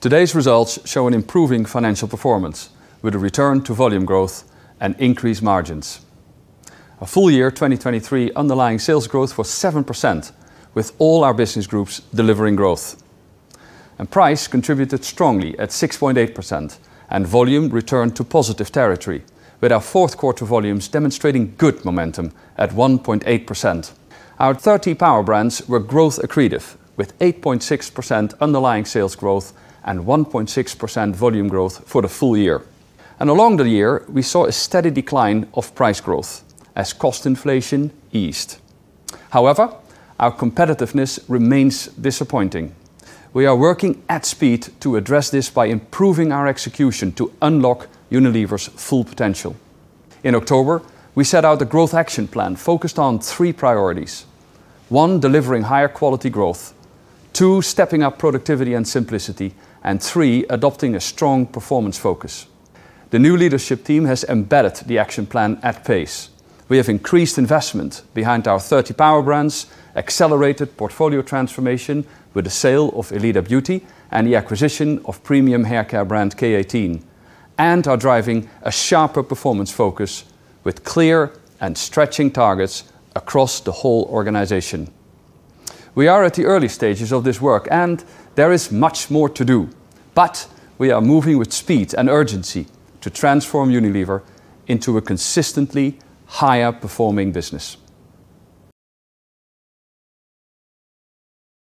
Today's results show an improving financial performance with a return to volume growth and increased margins. A full year 2023 underlying sales growth was 7%, with all our business groups delivering growth. And price contributed strongly at 6.8%, and volume returned to positive territory, with our fourth quarter volumes demonstrating good momentum at 1.8%. Our 30 power brands were growth accretive, with 8.6% underlying sales growth and 1.6% volume growth for the full year. Along the year, we saw a steady decline of price growth as cost inflation eased. However, our competitiveness remains disappointing. We are working at speed to address this by improving our execution to unlock Unilever's full potential. In October, we set out a growth action plan focused on three priorities. One, delivering higher quality growth. Two, stepping up productivity and simplicity and three, adopting a strong performance focus. The new leadership team has embedded the action plan at pace. We have increased investment behind our 30 power brands, accelerated portfolio transformation with the sale of Elida Beauty and the acquisition of premium haircare brand K18, and are driving a sharper performance focus with clear and stretching targets across the whole organization. We are at the early stages of this work and there is much more to do. But we are moving with speed and urgency to transform Unilever into a consistently higher performing business.